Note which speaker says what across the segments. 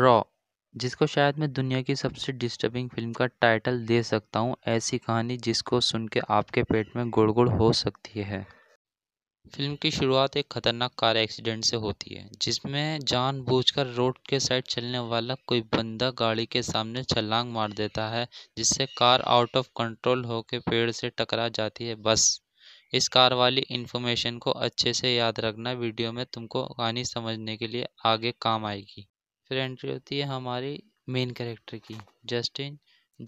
Speaker 1: raw जिसको शायद मैं दुनिया की सबसे डिस्टर्बिंग फिल्म का टाइटल दे सकता हूँ ऐसी कहानी जिसको सुन के आपके पेट में गुड़ गुड़ हो सकती है फिल्म की शुरुआत एक खतरनाक कार एक्सीडेंट से होती है जिसमें जानबूझकर रोड के साइड चलने वाला कोई बंदा गाड़ी के सामने छलांग मार देता है जिससे कार आउट ऑफ कंट्रोल होकर पेड़ से टकरा जाती है बस इस कार वाली इन्फॉर्मेशन को अच्छे से याद रखना वीडियो में तुमको कहानी समझने के लिए आगे काम आएगी फिर एंट्री होती है हमारी मेन कैरेक्टर की जस्टिन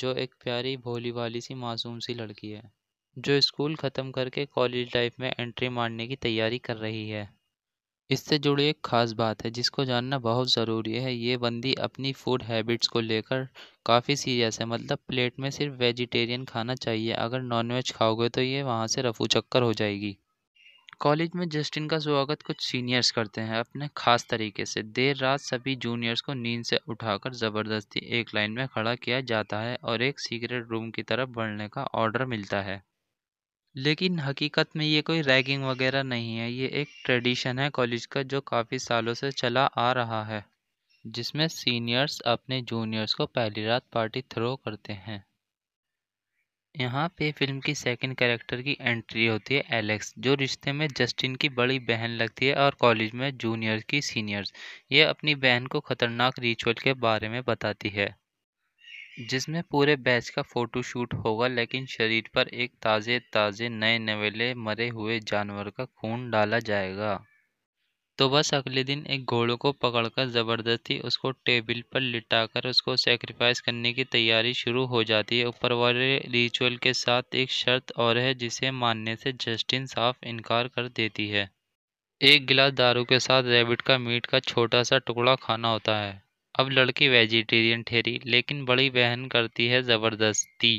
Speaker 1: जो एक प्यारी भोली वाली सी मासूम सी लड़की है जो स्कूल ख़त्म करके कॉलेज लाइफ में एंट्री मारने की तैयारी कर रही है इससे जुड़ी एक ख़ास बात है जिसको जानना बहुत ज़रूरी है ये बंदी अपनी फूड हैबिट्स को लेकर काफ़ी सीरियस है मतलब प्लेट में सिर्फ वेजिटेरियन खाना चाहिए अगर नॉनवेज खाओगे तो ये वहाँ से रफू चक्कर हो जाएगी कॉलेज में जस्टिन का स्वागत कुछ सीनियर्स करते हैं अपने खास तरीके से देर रात सभी जूनियर्स को नींद से उठाकर ज़बरदस्ती एक लाइन में खड़ा किया जाता है और एक सीक्रेट रूम की तरफ बढ़ने का ऑर्डर मिलता है लेकिन हकीकत में ये कोई रैगिंग वगैरह नहीं है ये एक ट्रेडिशन है कॉलेज का जो काफ़ी सालों से चला आ रहा है जिसमें सीनियर्स अपने जूनियर्स को पहली रात पार्टी थ्रो करते हैं यहाँ पे फिल्म की सेकंड कैरेक्टर की एंट्री होती है एलेक्स जो रिश्ते में जस्टिन की बड़ी बहन लगती है और कॉलेज में जूनियर की सीनियर्स ये अपनी बहन को खतरनाक रिचुअल के बारे में बताती है जिसमें पूरे बैच का फ़ोटोशूट होगा लेकिन शरीर पर एक ताज़े ताज़े नए नवेले मरे हुए जानवर का खून डाला जाएगा तो बस अगले दिन एक घोड़े को पकड़कर ज़बरदस्ती उसको टेबल पर लिटाकर उसको सेक्रीफाइस करने की तैयारी शुरू हो जाती है ऊपर वाले रिचुअल के साथ एक शर्त और है जिसे मानने से जस्टिन साफ इनकार कर देती है एक गिलास दारू के साथ रैबिट का मीट का छोटा सा टुकड़ा खाना होता है अब लड़की वेजिटेरियन ठहरी लेकिन बड़ी बहन करती है ज़बरदस्ती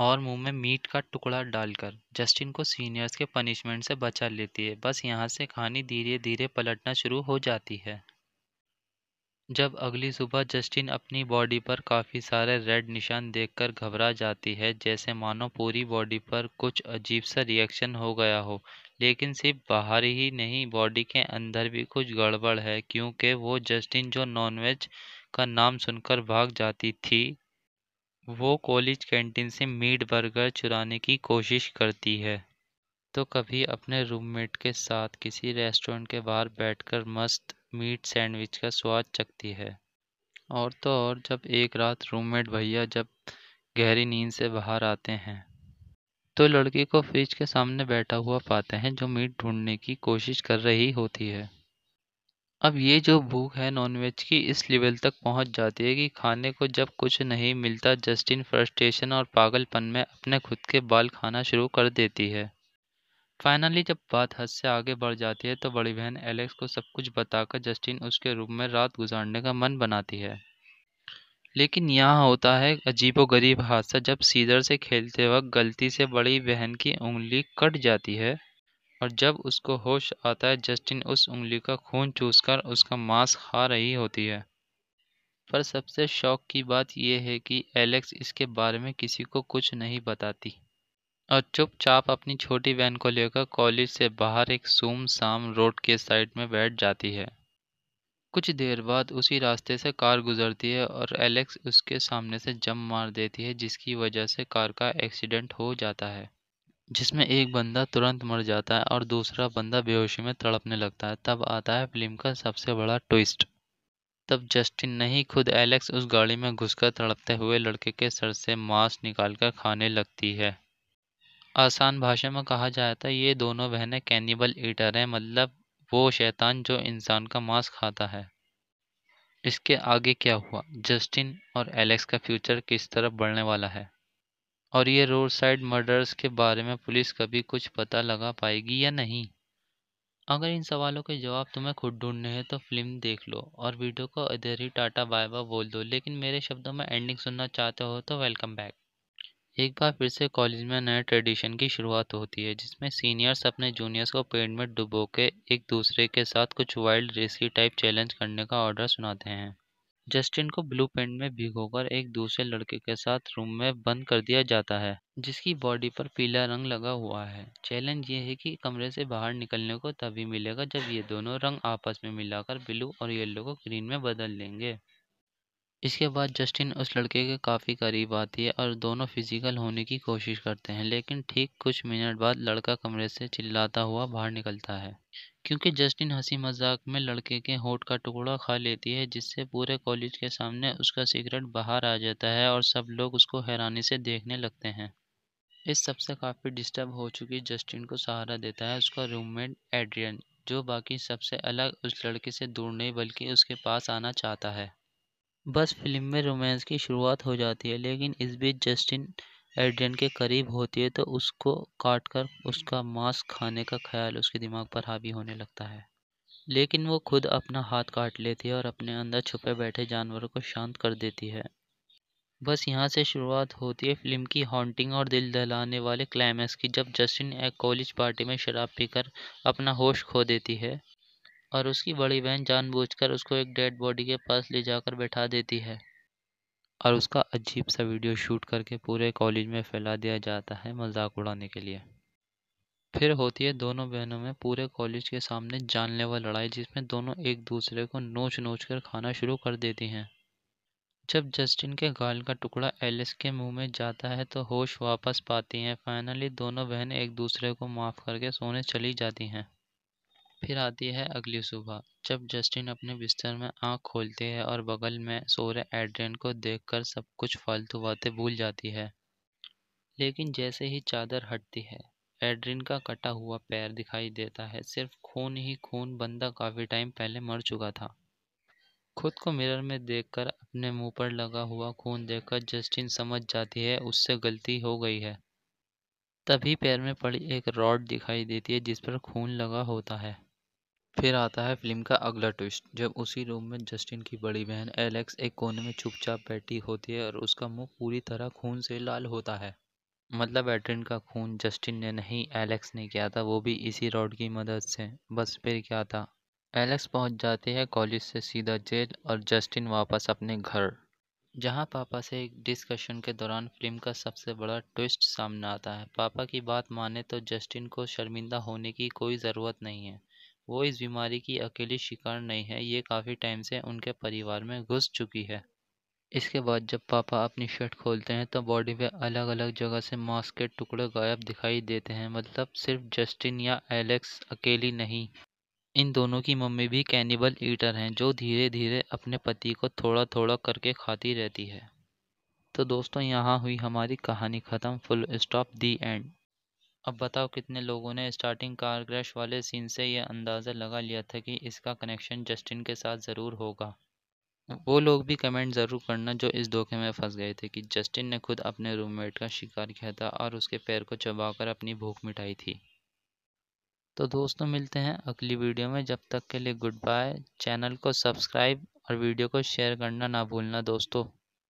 Speaker 1: और मुंह में मीट का टुकड़ा डालकर जस्टिन को सीनियर्स के पनिशमेंट से बचा लेती है बस यहाँ से कहानी धीरे धीरे पलटना शुरू हो जाती है जब अगली सुबह जस्टिन अपनी बॉडी पर काफ़ी सारे रेड निशान देखकर घबरा जाती है जैसे मानो पूरी बॉडी पर कुछ अजीब सा रिएक्शन हो गया हो लेकिन सिर्फ बाहर ही नहीं बॉडी के अंदर भी कुछ गड़बड़ है क्योंकि वो जस्टिन जो नॉनवेज का नाम सुनकर भाग जाती थी वो कॉलेज कैंटीन से मीट बर्गर चुराने की कोशिश करती है तो कभी अपने रूममेट के साथ किसी रेस्टोरेंट के बाहर बैठकर मस्त मीट सैंडविच का स्वाद चखती है और तो और जब एक रात रूममेट भैया जब गहरी नींद से बाहर आते हैं तो लड़की को फ्रिज के सामने बैठा हुआ पाते हैं जो मीट ढूंढने की कोशिश कर रही होती है अब ये जो भूख है नॉनवेज की इस लेवल तक पहुंच जाती है कि खाने को जब कुछ नहीं मिलता जस्टिन फ्रस्ट्रेशन और पागलपन में अपने खुद के बाल खाना शुरू कर देती है फाइनली जब बात हद से आगे बढ़ जाती है तो बड़ी बहन एलेक्स को सब कुछ बताकर जस्टिन उसके रूम में रात गुजारने का मन बनाती है लेकिन यहाँ होता है गरीब हादसा जब सीधर से खेलते वक्त गलती से बड़ी बहन की उंगली कट जाती है और जब उसको होश आता है जस्टिन उस उंगली का खून चूसकर उसका मांस खा रही होती है पर सबसे शौक की बात यह है कि एलेक्स इसके बारे में किसी को कुछ नहीं बताती और चुपचाप अपनी छोटी बहन को लेकर कॉलेज से बाहर एक सूम शाम रोड के साइड में बैठ जाती है कुछ देर बाद उसी रास्ते से कार गुजरती है और एलेक्स उसके सामने से जम मार देती है जिसकी वजह से कार का एक्सीडेंट हो जाता है जिसमें एक बंदा तुरंत मर जाता है और दूसरा बंदा बेहोशी में तड़पने लगता है तब आता है फिल्म का सबसे बड़ा ट्विस्ट तब जस्टिन नहीं खुद एलेक्स उस गाड़ी में घुसकर तड़पते हुए लड़के के सर से मांस निकालकर खाने लगती है आसान भाषा में कहा जाता है ये दोनों बहनें कैनिबल ईटर हैं मतलब वो शैतान जो इंसान का मांस खाता है इसके आगे क्या हुआ जस्टिन और एलेक्स का फ्यूचर किस तरफ बढ़ने वाला है और ये रोड साइड मर्डर्स के बारे में पुलिस कभी कुछ पता लगा पाएगी या नहीं अगर इन सवालों के जवाब तुम्हें खुद ढूंढने हैं तो फिल्म देख लो और वीडियो को इधर ही टाटा बाय बाय बोल दो लेकिन मेरे शब्दों में एंडिंग सुनना चाहते हो तो वेलकम बैक एक बार फिर से कॉलेज में नए ट्रेडिशन की शुरुआत होती है जिसमें सीनियर्स अपने जूनियर्स को पेड़ में डुबो के एक दूसरे के साथ कुछ वाइल्ड रेसी टाइप चैलेंज करने का ऑर्डर सुनाते हैं जस्टिन को ब्लू पेंट में भिगोकर एक दूसरे लड़के के साथ रूम में बंद कर दिया जाता है जिसकी बॉडी पर पीला रंग लगा हुआ है चैलेंज ये है कि कमरे से बाहर निकलने को तभी मिलेगा जब ये दोनों रंग आपस में मिलाकर ब्लू और येलो को ग्रीन में बदल लेंगे इसके बाद जस्टिन उस लड़के के काफ़ी करीब आती है और दोनों फिजिकल होने की कोशिश करते हैं लेकिन ठीक कुछ मिनट बाद लड़का कमरे से चिल्लाता हुआ बाहर निकलता है क्योंकि जस्टिन हंसी मजाक में लड़के के होठ का टुकड़ा खा लेती है जिससे पूरे कॉलेज के सामने उसका सिगरेट बाहर आ जाता है और सब लोग उसको हैरानी से देखने लगते हैं इस सबसे काफ़ी डिस्टर्ब हो चुकी जस्टिन को सहारा देता है उसका रूममेट एड्रियन जो बाकी सबसे अलग उस लड़के से दूर नहीं बल्कि उसके पास आना चाहता है बस फिल्म में रोमांस की शुरुआत हो जाती है लेकिन इस बीच जस्टिन एडियन के करीब होती है तो उसको काट कर उसका मांस खाने का ख्याल उसके दिमाग पर हावी होने लगता है लेकिन वो खुद अपना हाथ काट लेती है और अपने अंदर छुपे बैठे जानवरों को शांत कर देती है बस यहाँ से शुरुआत होती है फिल्म की हॉन्टिंग और दिल दहलाने वाले क्लाइमैक्स की जब जस्टिन एक कॉलेज पार्टी में शराब पीकर अपना होश खो देती है और उसकी बड़ी बहन जानबूझकर उसको एक डेड बॉडी के पास ले जाकर बैठा देती है और उसका अजीब सा वीडियो शूट करके पूरे कॉलेज में फैला दिया जाता है मजाक उड़ाने के लिए फिर होती है दोनों बहनों में पूरे कॉलेज के सामने जानलेवा लड़ाई जिसमें दोनों एक दूसरे को नोच नोच कर खाना शुरू कर देती हैं जब जस्टिन के गाल का टुकड़ा एलिस के मुंह में जाता है तो होश वापस पाती हैं फाइनली दोनों बहन एक दूसरे को माफ़ करके सोने चली जाती हैं फिर आती है अगली सुबह जब जस्टिन अपने बिस्तर में आंख खोलती है और बगल में सो रहे एड्रेन को देखकर सब कुछ फालतू बातें भूल जाती है लेकिन जैसे ही चादर हटती है एड्रिन का कटा हुआ पैर दिखाई देता है सिर्फ खून ही खून बंदा काफ़ी टाइम पहले मर चुका था खुद को मिरर में देखकर अपने मुंह पर लगा हुआ खून देखकर जस्टिन समझ जाती है उससे गलती हो गई है तभी पैर में पड़ी एक रॉड दिखाई देती है जिस पर खून लगा होता है फिर आता है फिल्म का अगला ट्विस्ट जब उसी रूम में जस्टिन की बड़ी बहन एलेक्स एक कोने में चुपचाप बैठी होती है और उसका मुंह पूरी तरह खून से लाल होता है मतलब एड्रिन का खून जस्टिन ने नहीं एलेक्स ने किया था वो भी इसी रॉड की मदद से बस फिर क्या था एलेक्स पहुंच जाते हैं कॉलेज से सीधा जेल और जस्टिन वापस अपने घर जहां पापा से एक डिस्कशन के दौरान फिल्म का सबसे बड़ा ट्विस्ट सामने आता है पापा की बात माने तो जस्टिन को शर्मिंदा होने की कोई ज़रूरत नहीं है वो इस बीमारी की अकेली शिकार नहीं है ये काफ़ी टाइम से उनके परिवार में घुस चुकी है इसके बाद जब पापा अपनी शर्ट खोलते हैं तो बॉडी पे अलग अलग जगह से मास्क के टुकड़े गायब दिखाई देते हैं मतलब सिर्फ जस्टिन या एलेक्स अकेली नहीं इन दोनों की मम्मी भी कैनिबल ईटर हैं जो धीरे धीरे अपने पति को थोड़ा थोड़ा करके खाती रहती है तो दोस्तों यहाँ हुई हमारी कहानी ख़त्म फुल स्टॉप दी एंड अब बताओ कितने लोगों ने स्टार्टिंग कार क्रैश वाले सीन से यह अंदाज़ा लगा लिया था कि इसका कनेक्शन जस्टिन के साथ ज़रूर होगा वो लोग भी कमेंट ज़रूर करना जो इस धोखे में फंस गए थे कि जस्टिन ने खुद अपने रूममेट का शिकार किया था और उसके पैर को चबाकर अपनी भूख मिटाई थी तो दोस्तों मिलते हैं अगली वीडियो में जब तक के लिए गुड बाय चैनल को सब्सक्राइब और वीडियो को शेयर करना ना भूलना दोस्तों